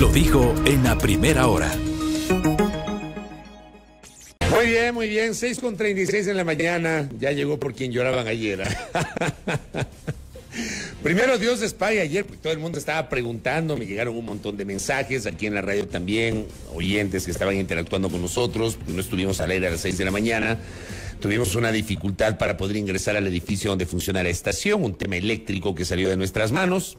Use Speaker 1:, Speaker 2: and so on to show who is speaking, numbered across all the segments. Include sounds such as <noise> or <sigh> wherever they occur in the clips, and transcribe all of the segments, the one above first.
Speaker 1: Lo dijo en la primera hora. Muy bien, muy bien. 6 con seis en la mañana. Ya llegó por quien lloraban ayer. ¿eh? <laughs> Primero Dios de España ayer, pues, todo el mundo estaba preguntando, me llegaron un montón de mensajes, aquí en la radio también, oyentes que estaban interactuando con nosotros, no estuvimos al aire a las 6 de la mañana, tuvimos una dificultad para poder ingresar al edificio donde funciona la estación, un tema eléctrico que salió de nuestras manos,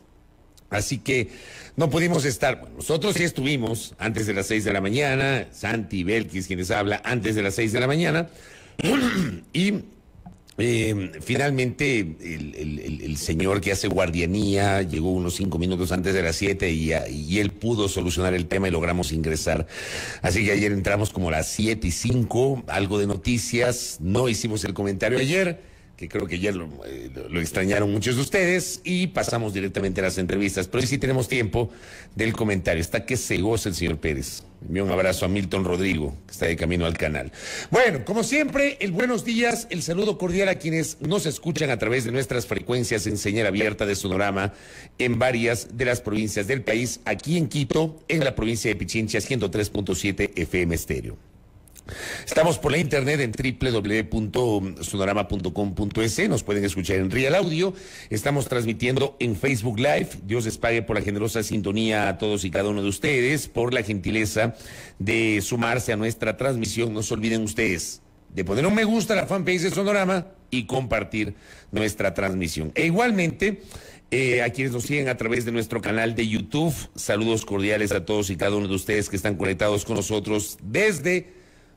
Speaker 1: Así que no pudimos estar. Bueno, nosotros sí estuvimos antes de las seis de la mañana, Santi Belkis, quienes habla, antes de las seis de la mañana. <clears throat> y em, finalmente el, señor que hace guardianía llegó unos cinco minutos antes de las siete y, él pudo solucionar el tema y logramos ingresar. Así que ayer entramos como a las siete y cinco. algo de noticias, no hicimos el comentario ayer que creo que ya eh, lo, extrañaron muchos de ustedes, y pasamos directamente a las entrevistas. Pero si sí tenemos tiempo del comentario. Está que se goza el señor Pérez. un abrazo a Milton Rodrigo, que está de camino al canal. Bueno, como siempre, el buenos días, el saludo cordial a quienes nos escuchan a través de nuestras frecuencias en señal abierta de Sonorama en varias de las provincias del país, aquí en Quito, en la provincia de Pichincha, 103.7 FM Estéreo. Estamos por la internet en www.sonorama.com.es. Nos pueden escuchar en Real Audio. Estamos transmitiendo en Facebook Live. Dios les pague por la generosa sintonía a todos y cada uno de ustedes, por la gentileza de sumarse a nuestra transmisión. No se olviden ustedes de poner un me gusta a la fanpage de Sonorama y compartir nuestra transmisión. E igualmente. Eh, a quienes nos siguen a través de nuestro canal de YouTube, saludos cordiales a todos y cada uno de ustedes que están conectados con nosotros desde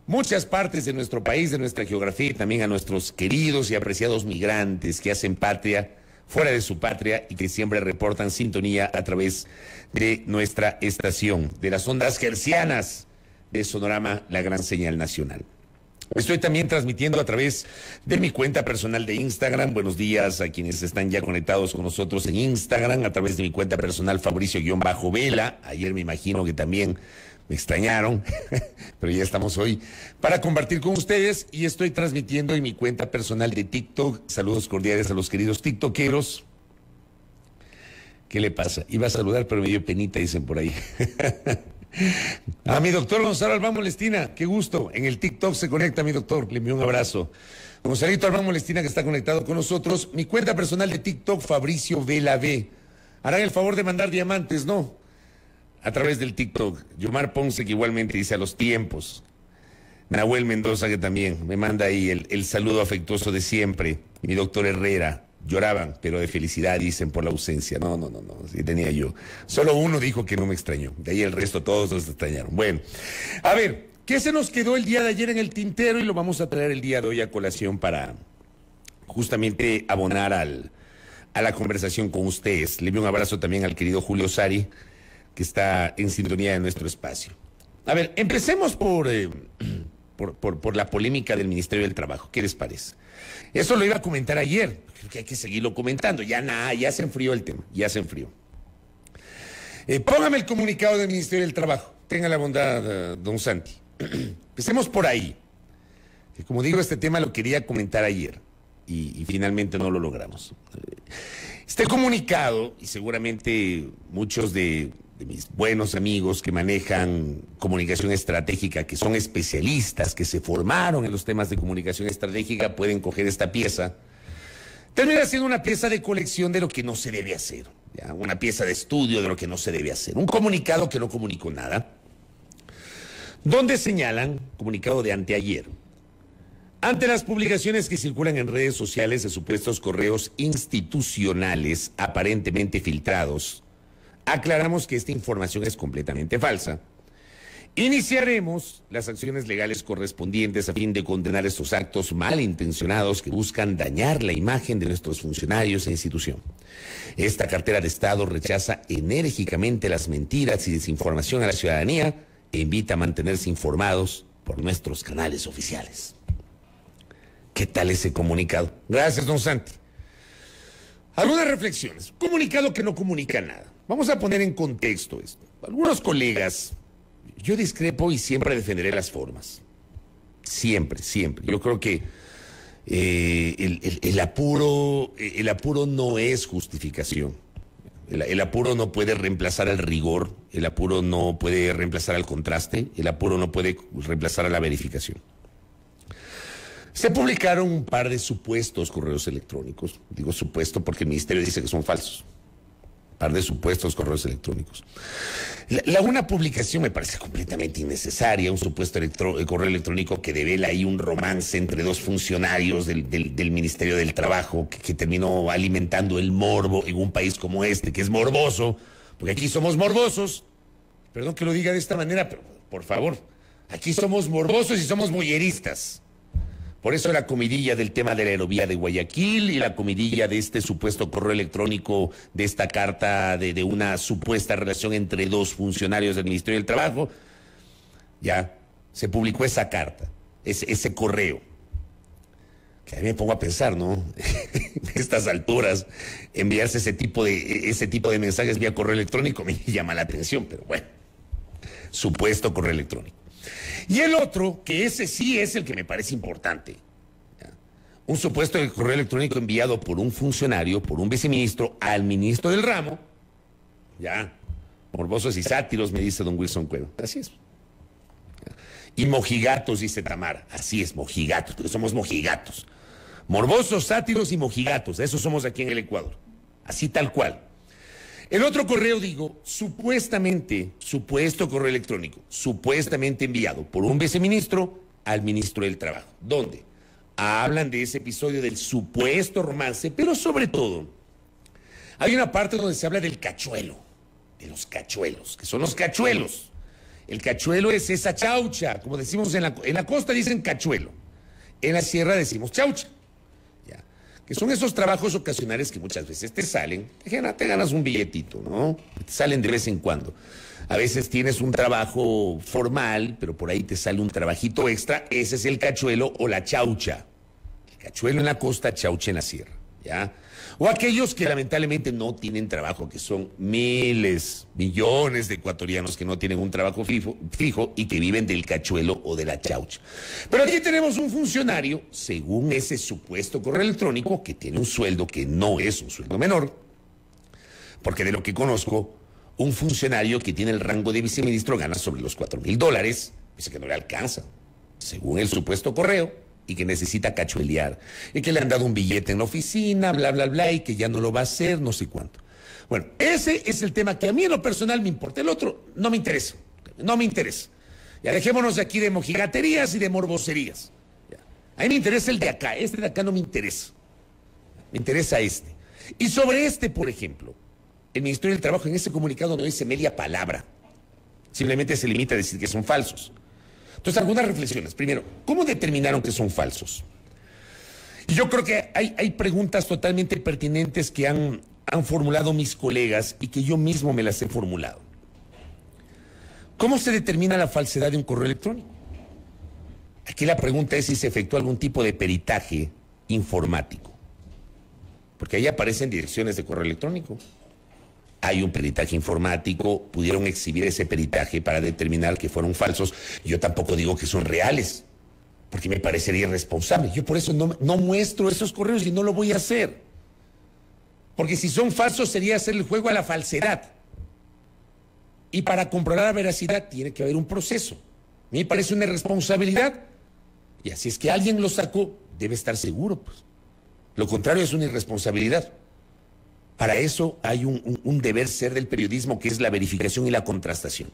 Speaker 1: muchas partes de nuestro país, de nuestra geografía y también a nuestros queridos y apreciados migrantes que hacen patria fuera de su patria y que siempre reportan sintonía a través de nuestra estación, de las ondas gercianas de Sonorama, la gran señal nacional. Estoy también transmitiendo a través de mi cuenta personal de Instagram. Buenos días a quienes están ya conectados con nosotros en Instagram, a través de mi cuenta personal Fabricio-Vela. Ayer me imagino que también me extrañaron, <laughs> pero ya estamos hoy para compartir con ustedes y estoy transmitiendo en mi cuenta personal de TikTok. Saludos cordiales a los queridos TikTokeros. ¿Qué le pasa? Iba a saludar, pero me dio penita, dicen por ahí. <laughs> a mi doctor Gonzalo Albán Molestina, qué gusto. En el TikTok se conecta mi doctor, le envío un abrazo. Gonzalito Albán Molestina, que está conectado con nosotros. Mi cuenta personal de TikTok, Fabricio Vela B. Harán el favor de mandar diamantes, ¿no? a través del TikTok. Yomar Ponce que igualmente dice a los tiempos. Nahuel Mendoza que también me manda ahí el, saludo afectuoso de siempre. Mi doctor Herrera. Lloraban, pero de felicidad dicen por la ausencia. No, no, no, no. Sí tenía yo. Solo uno dijo que no me extrañó. De ahí el resto todos nos extrañaron. Bueno, a ver, ¿qué se nos quedó el día de ayer en el tintero y lo vamos a traer el día de hoy a colación para justamente abonar al, a la conversación con ustedes. Le doy un abrazo también al querido Julio Sari que está en sintonía de nuestro espacio. A ver, empecemos eh, por, por, la polémica del Ministerio del Trabajo. ¿Qué les parece? Eso lo iba a comentar ayer, creo que hay que seguirlo comentando. Ya nada, ya se enfrió el tema, ya se enfrió. Eh, póngame el comunicado del Ministerio del Trabajo. Tenga la bondad, eh, don Santi. <clears throat> Empecemos por ahí. como digo, este tema lo quería comentar ayer y finalmente no lo logramos. Este comunicado, y seguramente muchos de de mis buenos amigos que manejan comunicación estratégica, que son especialistas, que se formaron en los temas de comunicación estratégica, pueden coger esta pieza. Termina siendo una pieza de colección de lo que no se debe hacer, una pieza de estudio de lo que no se debe hacer, un comunicado que no comunicó nada, donde señalan, comunicado de anteayer, ante las publicaciones que circulan en redes sociales de supuestos correos institucionales aparentemente filtrados, Aclaramos que esta información es completamente falsa. Iniciaremos las acciones legales correspondientes a fin de condenar estos actos malintencionados que buscan dañar la imagen de nuestros funcionarios e institución. Esta cartera de Estado rechaza enérgicamente las mentiras y desinformación a la ciudadanía e invita a mantenerse informados por nuestros canales oficiales. ¿Qué tal ese comunicado? Gracias, don Santi. Algunas reflexiones. Comunicado que no comunica nada. Vamos a poner en contexto esto. Algunos colegas, yo discrepo y siempre defenderé las formas. Siempre, siempre. Yo creo que eh, el, apuro, el apuro no es justificación. El, apuro no puede reemplazar el rigor, el apuro no puede reemplazar al contraste, el apuro no puede reemplazar a la verificación. Se publicaron un par de supuestos correos electrónicos, digo supuesto porque el ministerio dice que son falsos par de supuestos correos electrónicos. La, una publicación me parece completamente innecesaria, un supuesto eh, correo electrónico que devela ahí un romance entre dos funcionarios del, Ministerio del Trabajo que, terminó alimentando el morbo en un país como este, que es morboso, porque aquí somos morbosos. Perdón que lo diga de esta manera, pero por favor, aquí somos morbosos y somos molleristas. Por eso la comidilla del tema de la aerovía de Guayaquil y la comidilla de este supuesto correo electrónico de esta carta de, una supuesta relación entre dos funcionarios del Ministerio del Trabajo, ya se publicó esa carta, ese, correo. Que a mí me pongo a pensar, ¿no? <laughs> En estas alturas, enviarse ese tipo de, ese tipo de mensajes vía correo electrónico me llama la atención, pero bueno, supuesto correo electrónico. Y el otro, que ese sí es el que me parece importante. Un supuesto correo electrónico enviado por un funcionario, por un viceministro, al ministro del ramo. Ya, morbosos y sátiros, me dice don Wilson Cuero. Así es. Y mojigatos, dice Tamara. Así es, mojigatos, porque somos mojigatos. Morbosos, sátiros y mojigatos. Eso somos aquí en el Ecuador. Así tal cual. El otro correo, digo, supuestamente, supuesto correo electrónico, supuestamente enviado por un viceministro al ministro del Trabajo. ¿Dónde? Hablan de ese episodio del supuesto romance, pero sobre todo, hay una parte donde se habla del cachuelo, de los cachuelos, que son los cachuelos. El cachuelo es esa chaucha, como decimos en la, en la costa dicen cachuelo, en la sierra decimos chaucha que son esos trabajos ocasionales que muchas veces te salen, te ganas un billetito, ¿no? Te salen de vez en cuando. A veces tienes un trabajo formal, pero por ahí te sale un trabajito extra, ese es el cachuelo o la chaucha. El cachuelo en la costa, chaucha en la sierra, ¿ya? o aquellos que lamentablemente no tienen trabajo, que son miles, millones de ecuatorianos que no tienen un trabajo fijo, y que viven del cachuelo o de la chaucha. Pero aquí tenemos un funcionario, según ese supuesto correo electrónico, que tiene un sueldo que no es un sueldo menor, porque de lo que conozco, un funcionario que tiene el rango de viceministro gana sobre los cuatro mil dólares, dice que no le alcanza, según el supuesto correo y que necesita cachuelear, y que le han dado un billete en la oficina, bla, bla, bla, y que ya no lo va a hacer, no sé cuánto. Bueno, ese es el tema que a mí en lo personal me importa. El otro no me interesa, no me interesa. Ya dejémonos de aquí de mojigaterías y de morbocerías. A mí me interesa el de acá, este de acá no me interesa. Me interesa este. Y sobre este, por ejemplo, el Ministerio del Trabajo en ese comunicado no dice media palabra. Simplemente se limita a decir que son falsos. Entonces, algunas reflexiones. Primero, ¿cómo determinaron que son falsos? Y yo creo que hay, preguntas totalmente pertinentes que han, han formulado mis colegas y que yo mismo me las he formulado. ¿Cómo se determina la falsedad de un correo electrónico? Aquí la pregunta es si se efectuó algún tipo de peritaje informático. Porque ahí aparecen direcciones de correo electrónico hay un peritaje informático, pudieron exhibir ese peritaje para determinar que fueron falsos. Yo tampoco digo que son reales, porque me parecería irresponsable. Yo por eso no, muestro esos correos y no lo voy a hacer. Porque si son falsos sería hacer el juego a la falsedad. Y para comprobar la veracidad tiene que haber un proceso. A mí me parece una irresponsabilidad. Y así es que alguien lo sacó, debe estar seguro. Pues. Lo contrario es una irresponsabilidad. Para eso hay un, deber ser del periodismo que es la verificación y la contrastación.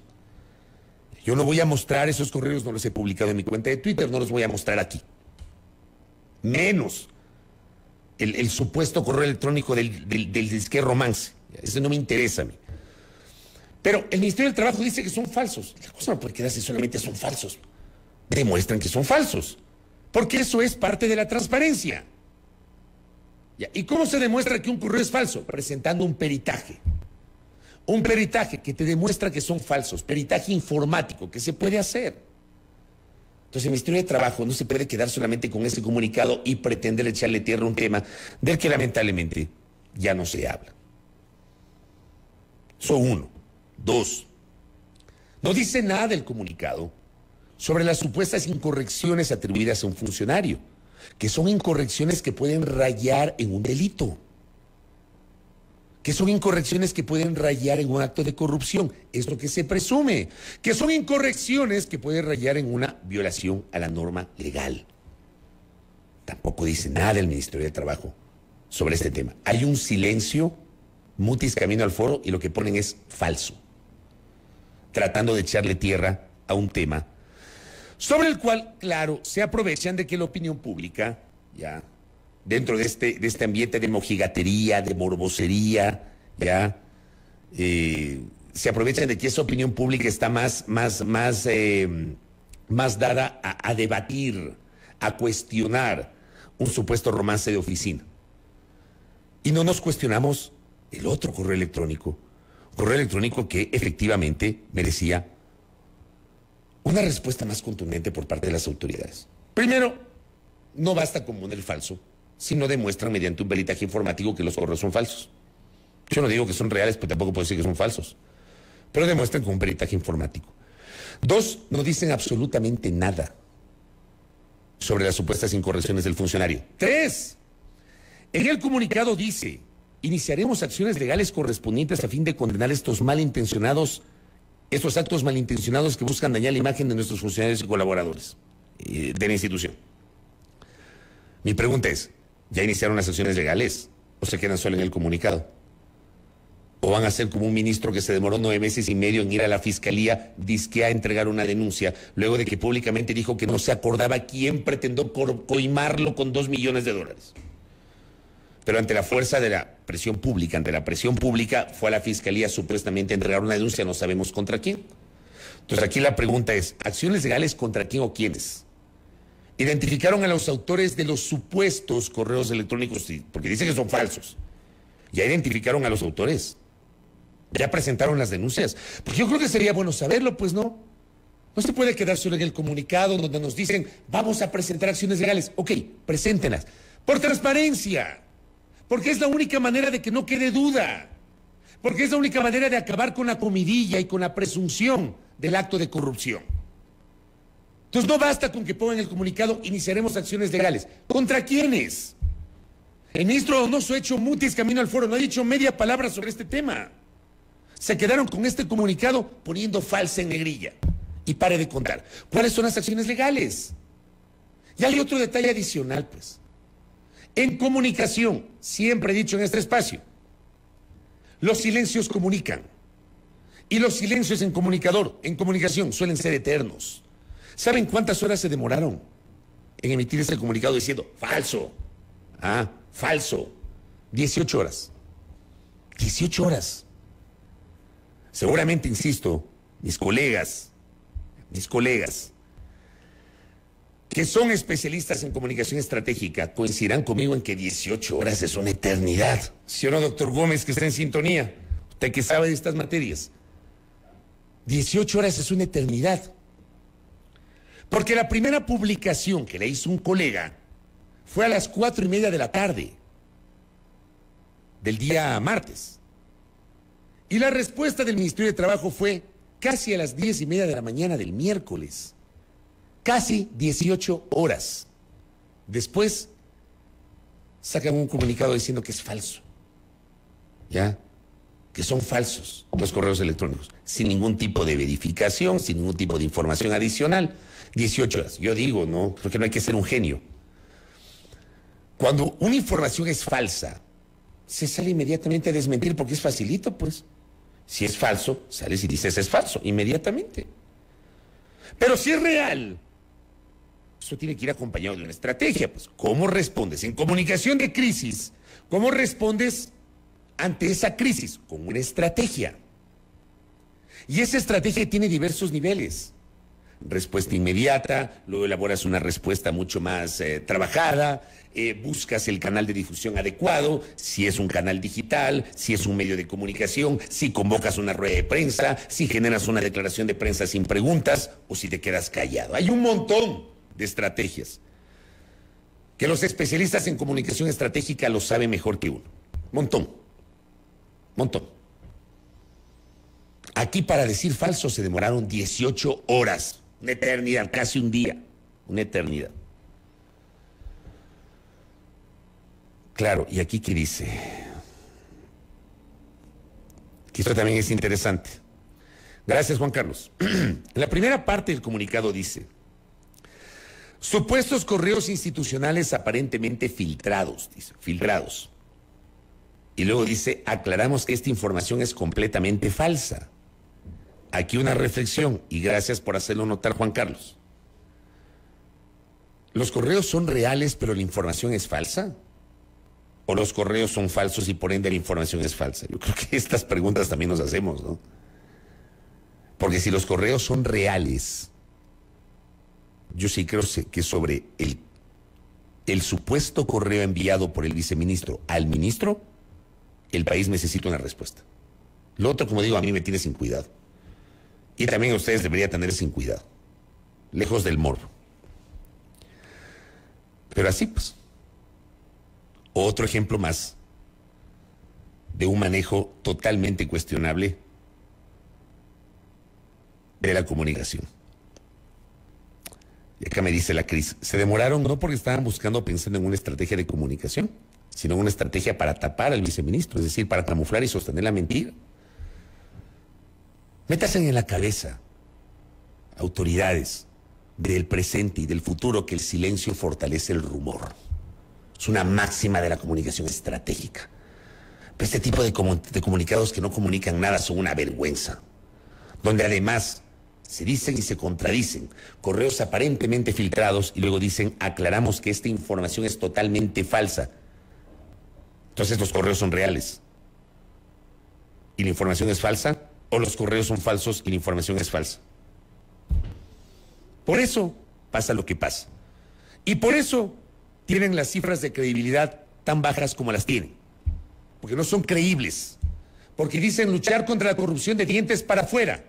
Speaker 1: Yo no voy a mostrar esos correos, no los he publicado en mi cuenta de Twitter, no los voy a mostrar aquí. Menos el, supuesto correo electrónico del, disque romance. Ese no me interesa a mí. Pero el Ministerio del Trabajo dice que son falsos. La cosa no puede quedarse solamente son falsos. Demuestran que son falsos. Porque eso es parte de la transparencia. ¿Y cómo se demuestra que un correo es falso? Presentando un peritaje. Un peritaje que te demuestra que son falsos, peritaje informático, que se puede hacer. Entonces, el Ministerio de Trabajo no se puede quedar solamente con ese comunicado y pretender echarle tierra a un tema del que lamentablemente ya no se habla. Eso uno. Dos. No dice nada el comunicado sobre las supuestas incorrecciones atribuidas a un funcionario que son incorrecciones que pueden rayar en un delito, que son incorrecciones que pueden rayar en un acto de corrupción, es lo que se presume, que son incorrecciones que pueden rayar en una violación a la norma legal. Tampoco dice nada el Ministerio de Trabajo sobre este tema. Hay un silencio, mutis camino al foro y lo que ponen es falso, tratando de echarle tierra a un tema sobre el cual, claro, se aprovechan de que la opinión pública, ya, dentro de este, de este ambiente de mojigatería, de morbosería, ya, eh, se aprovechan de que esa opinión pública está más, más, más, em, más dada a, debatir, a cuestionar un supuesto romance de oficina. Y no nos cuestionamos el otro correo electrónico, correo electrónico que efectivamente merecía una respuesta más contundente por parte de las autoridades. Primero, no basta con poner falso si no demuestran mediante un peritaje informativo que los ahorros son falsos. Yo no digo que son reales, pero tampoco puedo decir que son falsos. Pero demuestran con un peritaje informático. Dos, no dicen absolutamente nada sobre las supuestas incorrecciones del funcionario. Tres, en el comunicado dice, iniciaremos acciones legales correspondientes a fin de condenar estos malintencionados estos actos malintencionados que buscan dañar la imagen de nuestros funcionarios y colaboradores eh, de la institución. Mi pregunta es, ¿ya iniciaron las acciones legales o se quedan solo en el comunicado? ¿O van a ser como un ministro que se demoró nueve meses y medio en ir a la fiscalía disque a entregar una denuncia, luego de que públicamente dijo que no se acordaba quién pretendió coimarlo con dos millones de dólares? pero ante la fuerza de la presión pública, ante la presión pública, fue a la Fiscalía supuestamente entregar una denuncia, no sabemos contra quién. Entonces aquí la pregunta es, ¿acciones legales contra quién o quiénes? Identificaron a los autores de los supuestos correos electrónicos, porque dicen que son falsos. Ya identificaron a los autores. Ya presentaron las denuncias. Porque yo creo que sería bueno saberlo, pues no. No se puede quedar solo en el comunicado donde nos dicen, vamos a presentar acciones legales. Ok, preséntenlas. Por transparencia porque es la única manera de que no quede duda. Porque es la única manera de acabar con la comidilla y con la presunción del acto de corrupción. Entonces no basta con que pongan el comunicado, iniciaremos acciones legales. ¿Contra quiénes? El ministro Donoso ha hecho mutis camino al foro, no ha dicho media palabra sobre este tema. Se quedaron con este comunicado poniendo falsa en negrilla. Y pare de contar. ¿Cuáles son las acciones legales? Y hay otro detalle adicional, pues. En comunicación, siempre he dicho en este espacio, los silencios comunican. Y los silencios en comunicador, en comunicación, suelen ser eternos. ¿Saben cuántas horas se demoraron en emitir ese comunicado diciendo falso? Ah, falso. 18 horas. 18 horas. Seguramente, insisto, mis colegas, mis colegas, que son especialistas en comunicación estratégica, coincidirán conmigo en que 18 horas es una eternidad. Si no, doctor Gómez, que está en sintonía, usted que sabe de estas materias, 18 horas es una eternidad. Porque la primera publicación que le hizo un colega fue a las cuatro y media de la tarde del día martes. Y la respuesta del Ministerio de Trabajo fue casi a las diez y media de la mañana del miércoles casi 18 horas. Después sacan un comunicado diciendo que es falso. ¿Ya? Que son falsos los correos electrónicos, sin ningún tipo de verificación, sin ningún tipo de información adicional. 18 horas. Yo digo, no, porque no hay que ser un genio. Cuando una información es falsa, se sale inmediatamente a desmentir porque es facilito, pues. Si es falso, sales y dices es falso, inmediatamente. Pero si es real, eso tiene que ir acompañado de una estrategia. Pues, ¿cómo respondes? En comunicación de crisis, ¿cómo respondes ante esa crisis? Con una estrategia. Y esa estrategia tiene diversos niveles. Respuesta inmediata, luego elaboras una respuesta mucho más eh, trabajada, eh, buscas el canal de difusión adecuado, si es un canal digital, si es un medio de comunicación, si convocas una rueda de prensa, si generas una declaración de prensa sin preguntas o si te quedas callado. Hay un montón de estrategias, que los especialistas en comunicación estratégica lo saben mejor que uno. Montón, montón. Aquí para decir falso se demoraron 18 horas, una eternidad, casi un día, una eternidad. Claro, y aquí qué dice, esto también es interesante. Gracias, Juan Carlos. <clears throat> la primera parte del comunicado dice, Supuestos correos institucionales aparentemente filtrados, dice, filtrados. Y luego dice, aclaramos que esta información es completamente falsa. Aquí una reflexión, y gracias por hacerlo notar, Juan Carlos. ¿Los correos son reales pero la información es falsa? ¿O los correos son falsos y por ende la información es falsa? Yo creo que estas preguntas también nos hacemos, ¿no? Porque si los correos son reales, yo sí creo que sobre el, el supuesto correo enviado por el viceministro al ministro, el país necesita una respuesta. Lo otro, como digo, a mí me tiene sin cuidado. Y también ustedes debería tener sin cuidado, lejos del morbo. Pero así pues. Otro ejemplo más de un manejo totalmente cuestionable de la comunicación. Y acá me dice la Cris, se demoraron no porque estaban buscando pensando en una estrategia de comunicación, sino en una estrategia para tapar al viceministro, es decir, para camuflar y sostener la mentira. Métase en la cabeza, autoridades, del presente y del futuro que el silencio fortalece el rumor. Es una máxima de la comunicación estratégica. Pero este tipo de, de comunicados que no comunican nada son una vergüenza, donde además se dicen y se contradicen, correos aparentemente filtrados y luego dicen, aclaramos que esta información es totalmente falsa. Entonces los correos son reales. ¿Y la información es falsa? ¿O los correos son falsos y la información es falsa? Por eso pasa lo que pasa. Y por eso tienen las cifras de credibilidad tan bajas como las tienen. Porque no son creíbles. Porque dicen luchar contra la corrupción de dientes para afuera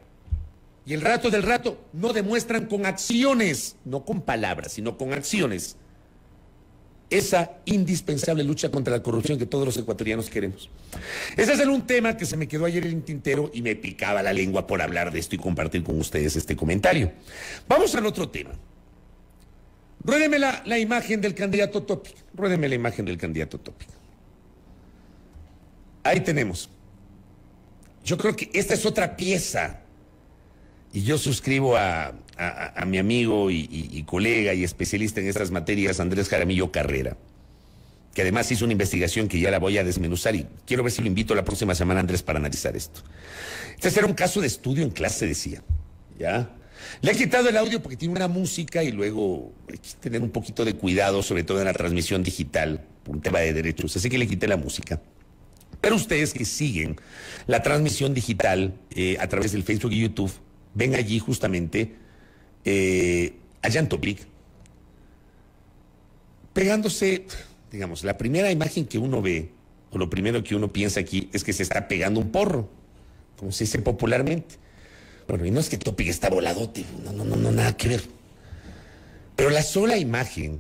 Speaker 1: y el rato del rato no demuestran con acciones, no con palabras, sino con acciones, esa indispensable lucha contra la corrupción que todos los ecuatorianos queremos. Ese es un tema que se me quedó ayer en tintero y me picaba la lengua por hablar de esto y compartir con ustedes este comentario. Vamos al otro tema. Ruédeme la, imagen del candidato Topic. Ruédeme la imagen del candidato Topic. Ahí tenemos. Yo creo que esta es otra pieza y yo suscribo a, a, mi amigo y, colega y especialista en estas materias, Andrés Jaramillo Carrera, que además hizo una investigación que ya la voy a desmenuzar y quiero ver si lo invito la próxima semana, Andrés, para analizar esto. Este era un caso de estudio en clase, decía. ¿Ya? Le he quitado el audio porque tiene una música y luego hay que tener un poquito de cuidado, sobre todo en la transmisión digital, por un tema de derechos. Así que le quité la música. Pero ustedes que siguen la transmisión digital eh, a través del Facebook y YouTube, ven allí justamente eh, a Jan pegándose, digamos, la primera imagen que uno ve, o lo primero que uno piensa aquí, es que se está pegando un porro, como se dice popularmente. Bueno, y no es que Topic está voladote, no, no, no, nada que ver. Pero la sola imagen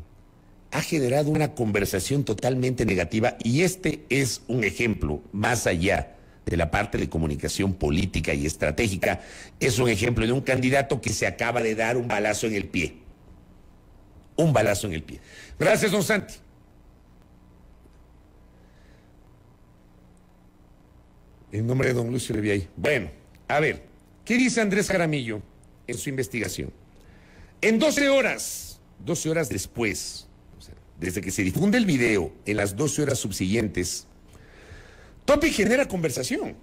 Speaker 1: ha generado una conversación totalmente negativa y este es un ejemplo más allá de la parte de comunicación política y estratégica, es un ejemplo de un candidato que se acaba de dar un balazo en el pie. Un balazo en el pie. Gracias, don Santi. En nombre de don Lucio Leviay. Bueno, a ver, ¿qué dice Andrés Jaramillo en su investigación? En 12 horas, 12 horas después, desde que se difunde el video, en las 12 horas subsiguientes, Topi genera conversación.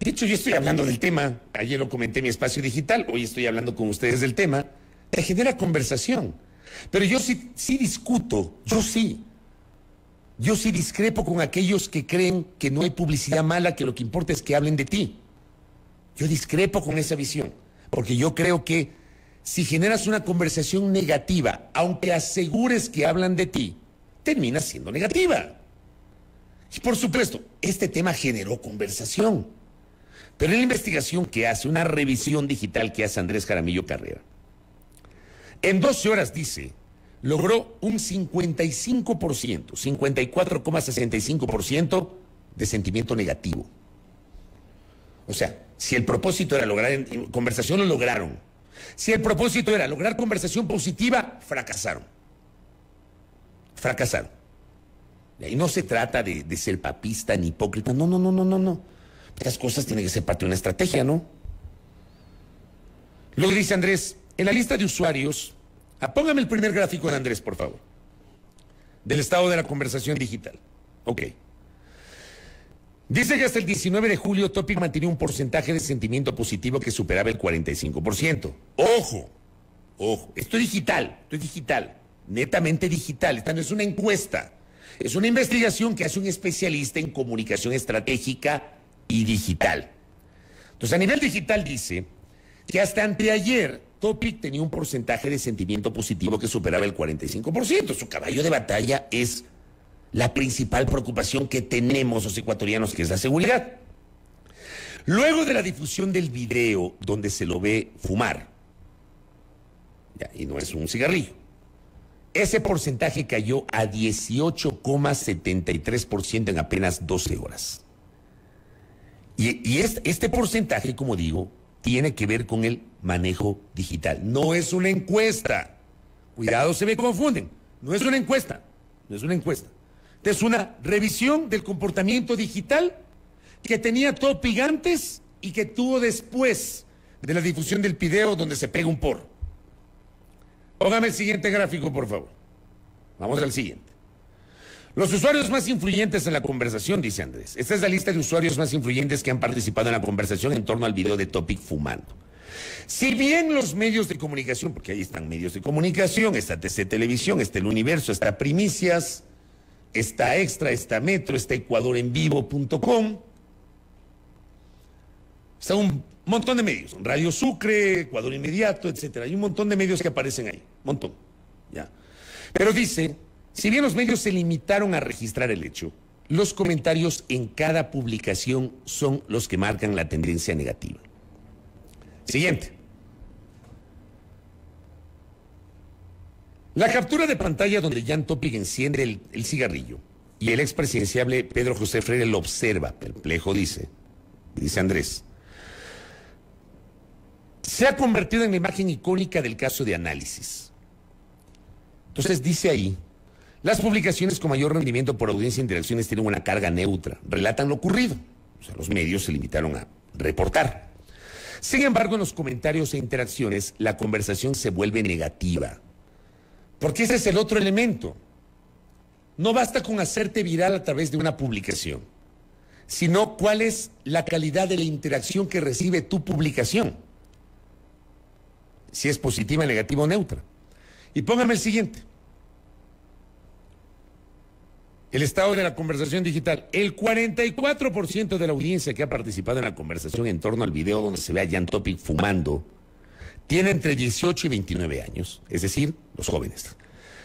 Speaker 1: De hecho, yo estoy hablando del tema. Ayer lo comenté en mi espacio digital, hoy estoy hablando con ustedes del tema. Te genera conversación. Pero yo sí, sí discuto, yo sí. Yo sí discrepo con aquellos que creen que no hay publicidad mala, que lo que importa es que hablen de ti. Yo discrepo con esa visión, porque yo creo que si generas una conversación negativa, aunque asegures que hablan de ti, termina siendo negativa por supuesto, este tema generó conversación. Pero en la investigación que hace, una revisión digital que hace Andrés Jaramillo Carrera, en 12 horas dice, logró un 55%, 54,65% de sentimiento negativo. O sea, si el propósito era lograr conversación, lo lograron. Si el propósito era lograr conversación positiva, fracasaron. Fracasaron. Y no se trata de, ser papista ni hipócrita. No, no, no, no, no, no. Estas cosas tienen que ser parte de una estrategia, ¿no? Luego dice Andrés, en la lista de usuarios, apóngame ah, el primer gráfico de Andrés, por favor, del estado de la conversación digital. Ok. Dice que hasta el 19 de julio Topic mantenía un porcentaje de sentimiento positivo que superaba el 45%. Ojo, ojo, esto es digital, esto es digital, netamente digital, esta no es una encuesta. Es una investigación que hace un especialista en comunicación estratégica y digital. Entonces, a nivel digital dice que hasta anteayer Topic tenía un porcentaje de sentimiento positivo que superaba el 45%. Su caballo de batalla es la principal preocupación que tenemos los ecuatorianos, que es la seguridad. Luego de la difusión del video donde se lo ve fumar, y no es un cigarrillo, ese porcentaje cayó a 18,73% en apenas 12 horas. Y, este, porcentaje, como digo, tiene que ver con el manejo digital. No es una encuesta. Cuidado, se me confunden. No es una encuesta. No es una encuesta. Es una revisión del comportamiento digital que tenía todo antes y que tuvo después de la difusión del PIDEO donde se pega un por. Póngame el siguiente gráfico, por favor. Vamos al siguiente. Los usuarios más influyentes en la conversación, dice Andrés. Esta es la lista de usuarios más influyentes que han participado en la conversación en torno al video de Topic Fumando. Si bien los medios de comunicación, porque ahí están medios de comunicación, está TC Televisión, está El Universo, está Primicias, está Extra, está Metro, está EcuadorEnVivo.com, está un montón de medios, Radio Sucre, Ecuador Inmediato, etcétera. Hay un montón de medios que aparecen ahí montón. Ya. Pero dice, si bien los medios se limitaron a registrar el hecho, los comentarios en cada publicación son los que marcan la tendencia negativa. Siguiente. La captura de pantalla donde Jan Topic enciende el, el cigarrillo y el expresidenciable Pedro José Freire lo observa, perplejo, dice. Dice Andrés. Se ha convertido en la imagen icónica del caso de análisis. Entonces dice ahí, las publicaciones con mayor rendimiento por audiencia e interacciones tienen una carga neutra, relatan lo ocurrido. O sea, los medios se limitaron a reportar. Sin embargo, en los comentarios e interacciones, la conversación se vuelve negativa. Porque ese es el otro elemento. No basta con hacerte viral a través de una publicación, sino cuál es la calidad de la interacción que recibe tu publicación. Si es positiva, negativa o neutra. Y póngame el siguiente. El estado de la conversación digital. El 44% de la audiencia que ha participado en la conversación en torno al video donde se ve a Jan Topic fumando tiene entre 18 y 29 años, es decir, los jóvenes.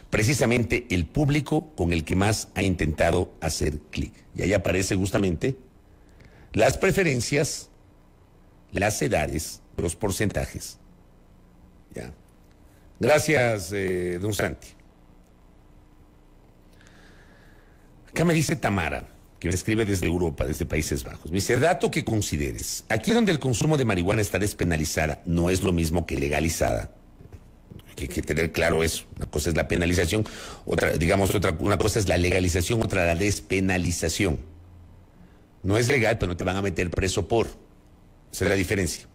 Speaker 1: Precisamente el público con el que más ha intentado hacer clic. Y ahí aparece justamente las preferencias, las edades, los porcentajes Gracias, eh, don Santi. Acá me dice Tamara, que me escribe desde Europa, desde Países Bajos. Me dice, dato que consideres, aquí donde el consumo de marihuana está despenalizada, no es lo mismo que legalizada. Hay que tener claro eso. Una cosa es la penalización, otra, digamos, otra, una cosa es la legalización, otra la despenalización. No es legal, pero no te van a meter preso por. Esa es la diferencia.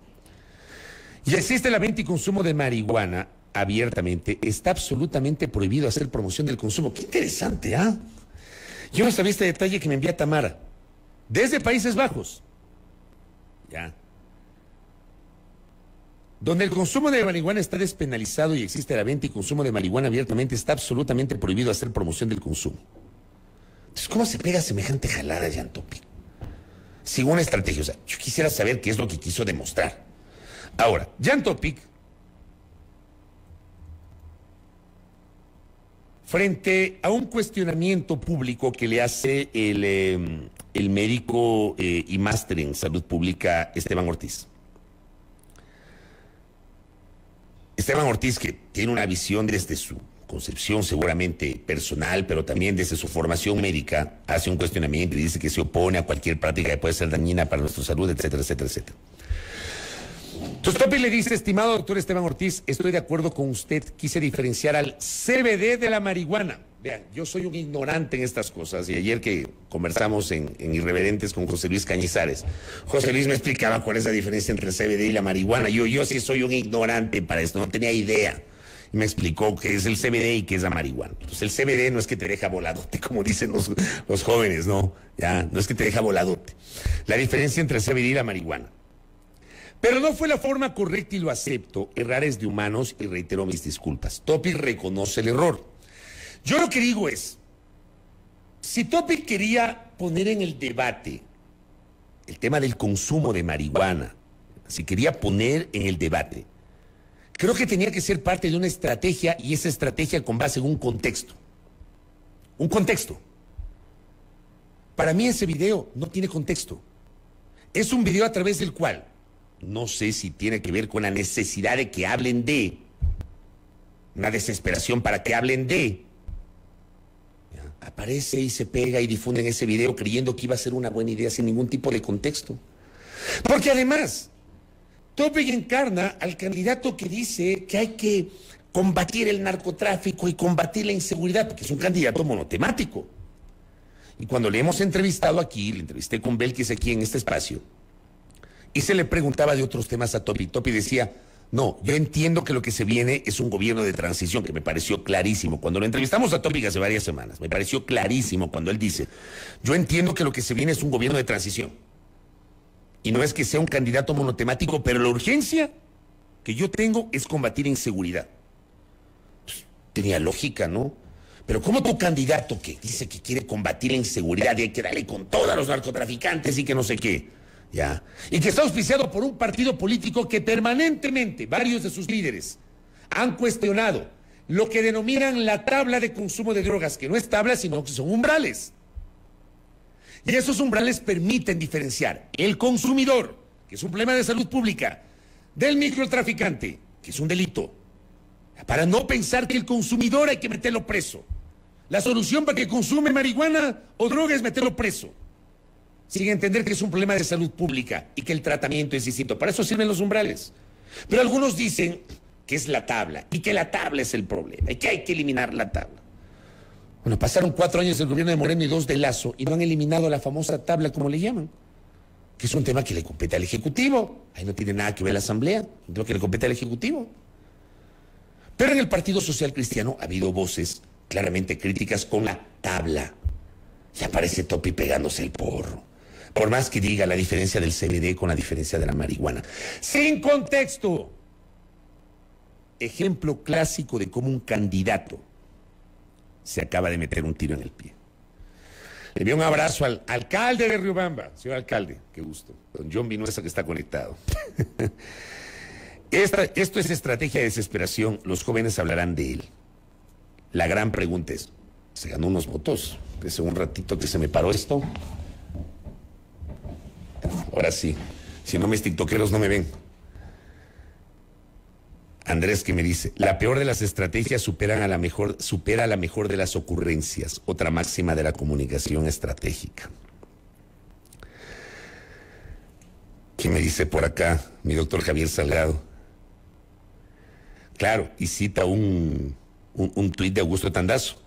Speaker 1: Y existe la venta y consumo de marihuana abiertamente. Está absolutamente prohibido hacer promoción del consumo. Qué interesante, ¿ah? Yo no sabía este detalle que me envía Tamara. Desde Países Bajos. Ya. Donde el consumo de marihuana está despenalizado y existe la venta y consumo de marihuana abiertamente, está absolutamente prohibido hacer promoción del consumo. Entonces, ¿cómo se pega semejante jalada, Topic? Según una estrategia, o sea, yo quisiera saber qué es lo que quiso demostrar. Ahora, Jan Frente a un cuestionamiento público que le hace el, em, médico eh, y máster en salud pública Esteban Ortiz. Esteban Ortiz, que tiene una visión desde su concepción seguramente personal, pero también desde su formación médica, hace un cuestionamiento y dice que se opone a cualquier práctica que puede ser dañina para nuestra salud, etcétera, etcétera, etcétera. Topi le dice, estimado doctor Esteban Ortiz, estoy de acuerdo con usted, quise diferenciar al CBD de la marihuana. Vean, yo soy un ignorante en estas cosas y ayer que conversamos en, Irreverentes con José Luis Cañizares, José Luis me explicaba cuál es la diferencia entre el CBD y la marihuana. Yo, yo sí soy un ignorante para esto, no tenía idea. Y me explicó qué es el CBD y qué es la marihuana. Entonces pues el CBD no es que te deja voladote, como dicen los, los jóvenes, ¿no? Ya, no es que te deja voladote. La diferencia entre el CBD y la marihuana. Pero no fue la forma correcta y lo acepto. Errar de humanos y reitero mis disculpas. Topi reconoce el error. Yo lo que digo es, si Topi quería poner en el debate el tema del consumo de marihuana, si quería poner en el debate, creo que tenía que ser parte de una estrategia y esa estrategia con base en un contexto. Un contexto. Para mí ese video no tiene contexto. Es un video a través del cual no sé si tiene que ver con la necesidad de que hablen de, una desesperación para que hablen de. Aparece y se pega y difunden ese video creyendo que iba a ser una buena idea sin ningún tipo de contexto. Porque además, Topic encarna al candidato que dice que hay que combatir el narcotráfico y combatir la inseguridad, porque es un candidato monotemático. Y cuando le hemos entrevistado aquí, le entrevisté con que es aquí en este espacio, y se le preguntaba de otros temas a Topi. Topi decía, no, yo entiendo que lo que se viene es un gobierno de transición, que me pareció clarísimo. Cuando lo entrevistamos a Topi hace varias semanas, me pareció clarísimo cuando él dice, yo entiendo que lo que se viene es un gobierno de transición. Y no es que sea un candidato monotemático, pero la urgencia que yo tengo es combatir inseguridad. Pues, tenía lógica, ¿no? Pero como tu candidato que dice que quiere combatir inseguridad y hay que darle con todos los narcotraficantes y que no sé qué? Y que está auspiciado por un partido político que permanentemente varios de sus líderes han cuestionado lo que denominan la tabla de consumo de drogas, que no es tabla, sino que son umbrales. Y esos umbrales permiten diferenciar el consumidor, que es un problema de salud pública, del microtraficante, que es un delito. Para no pensar que el consumidor hay que meterlo preso. La solución para que consume marihuana o droga es meterlo preso sin entender que es un problema de salud pública y que el tratamiento es distinto. Para eso sirven los umbrales. Pero algunos dicen que es la tabla y que la tabla es el problema y que hay que eliminar la tabla. Bueno, pasaron cuatro años el gobierno de Moreno y dos de Lazo y no han eliminado la famosa tabla, como le llaman, que es un tema que le compete al Ejecutivo. Ahí no tiene nada que ver la Asamblea, un tema que le compete al Ejecutivo. Pero en el Partido Social Cristiano ha habido voces claramente críticas con la tabla. Y aparece Topi pegándose el porro por más que diga la diferencia del CBD con la diferencia de la marihuana. Sin contexto. Ejemplo clásico de cómo un candidato se acaba de meter un tiro en el pie. Le envío un abrazo al alcalde de Riobamba, señor alcalde, qué gusto, don John Vinuesa que está conectado. esto es estrategia de desesperación, los jóvenes hablarán de él. La gran pregunta es, se ganó unos votos, hace un ratito que se me paró esto, Ahora sí, si no me tiktokeros no me ven. Andrés que me dice, la peor de las estrategias superan a la mejor, supera a la mejor de las ocurrencias, otra máxima de la comunicación estratégica. ¿Qué me dice por acá mi doctor Javier Salgado? Claro, y cita un, un, un tuit de Augusto Tandazo.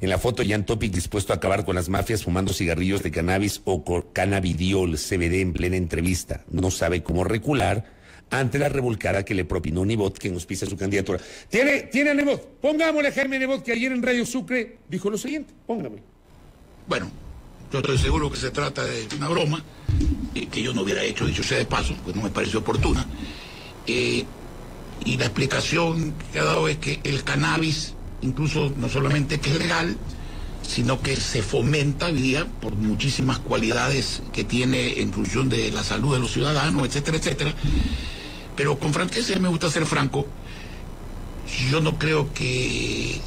Speaker 1: En la foto, Jan Topic dispuesto a acabar con las mafias fumando cigarrillos de cannabis o cannabidiol CBD en plena entrevista. No sabe cómo recular ante la revolcada que le propinó Nibot, que nos su candidatura. Tiene, tiene a Pongámosle a Jaime Nibot, que ayer en Radio Sucre dijo lo siguiente. Póngame. Bueno, yo estoy seguro que se trata de una broma eh, que yo no hubiera hecho, dicho sea de paso, pues no me pareció oportuna. Eh, y la explicación que ha dado es que el cannabis incluso no solamente que es legal, sino que se fomenta hoy día por muchísimas cualidades que tiene en función de la salud de los ciudadanos, etcétera, etcétera. Pero con franqueza me gusta ser franco, yo no creo que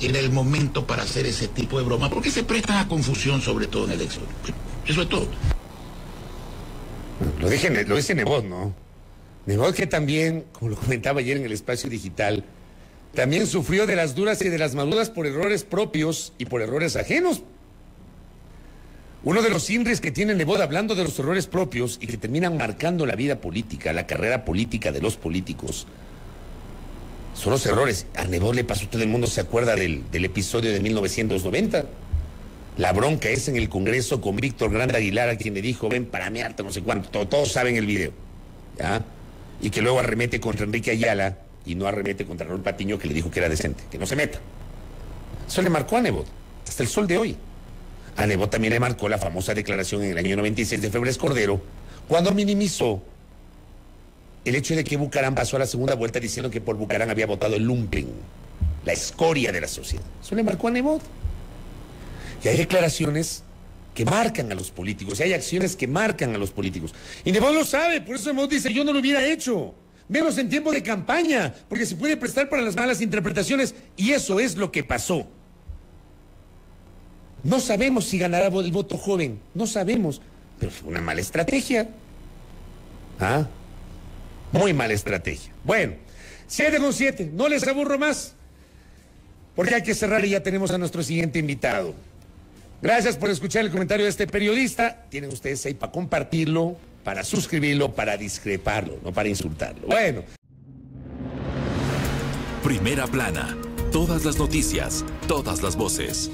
Speaker 1: era el momento para hacer ese tipo de broma, porque se prestan a confusión sobre todo en el éxodo? Eso es todo. Lo, dije, lo dice Nebot, ¿no? Nebot que también, como lo comentaba ayer en el espacio digital, también sufrió de las duras y de las maduras por errores propios y por errores ajenos. Uno de los indres que tiene Neboda hablando de los errores propios y que terminan marcando la vida política, la carrera política de los políticos, son los errores. A Neboda le pasó, todo el mundo se acuerda del, episodio de 1990. La bronca es en el Congreso con Víctor Grande Aguilar, a quien le dijo, ven para mearte, no sé cuánto, todos, saben el video. Y que luego arremete contra Enrique Ayala y no arremete contra Raúl Patiño que le dijo que era decente, que no se meta. Eso le marcó a Nebot, hasta el sol de hoy. A Nebot también le marcó la famosa declaración en el año 96 de Febres Cordero, cuando minimizó el hecho de que Bucarán pasó a la segunda vuelta diciendo que por Bucarán había votado el lumpen, la escoria de la sociedad. Eso le marcó a Nebot. Y hay declaraciones que marcan a los políticos, y hay acciones que marcan a los políticos. Y Nebot lo sabe, por eso Nebot dice, yo no lo hubiera hecho menos en tiempo de campaña, porque se puede prestar para las malas interpretaciones y eso es lo que pasó. No sabemos si ganará el voto joven, no sabemos, pero fue una mala estrategia. ¿Ah? Muy mala estrategia. Bueno, 7 con 7, no les aburro más, porque hay que cerrar y ya tenemos a nuestro siguiente invitado. Gracias por escuchar el comentario de este periodista. Tienen ustedes ahí para compartirlo, para suscribirlo, para discreparlo, no para insultarlo. Bueno. Primera plana. Todas las noticias, todas las voces.